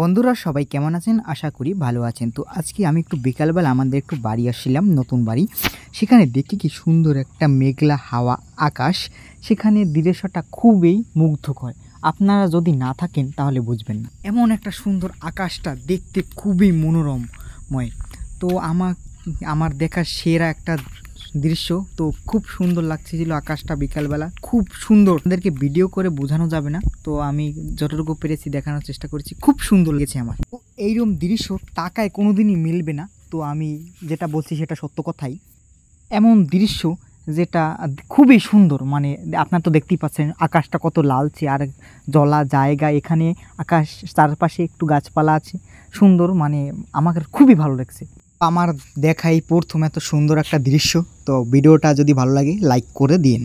বন্ধুরা সবাই কেমন আছেন আশা করি ভালো আছেন তো আজকে আমি একটু বিকালবেলা আমাদের একটু বাড়ি আসছিলাম নতুন বাড়ি সেখানে দেখি কি সুন্দর একটা মেঘলা হাওয়া আকাশ সেখানে দৃশ্যটা খুবই মুগ্ধকর আপনারা যদি না থাকেন তাহলে বুঝবেন না এমন একটা সুন্দর আকাশটা দেখতে খুবই মনোরমময় তো আমার আমার দেখা সেরা একটা দৃশ্য তো খুব সুন্দর লাগছিল আকাশটা বিকালবেলা খুব সুন্দর তাদেরকে ভিডিও করে বোঝানো যাবে না তো আমি যতটুকু পেরেছি দেখানোর চেষ্টা করেছি খুব সুন্দর লেগেছে আমার তো এইরকম দৃশ্য টাকায় কোনোদিনই মিলবে না তো আমি যেটা বলছি সেটা সত্য কথাই এমন দৃশ্য যেটা খুবই সুন্দর মানে আপনার তো দেখতেই পাচ্ছেন আকাশটা কত লালচে আর জলা জায়গা এখানে আকাশ চারপাশে একটু গাছপালা আছে সুন্দর মানে আমাকে খুবই ভালো লাগছে আমার দেখাই প্রথম এত সুন্দর একটা দৃশ্য তো ভিডিওটা যদি ভালো লাগে লাইক করে দিন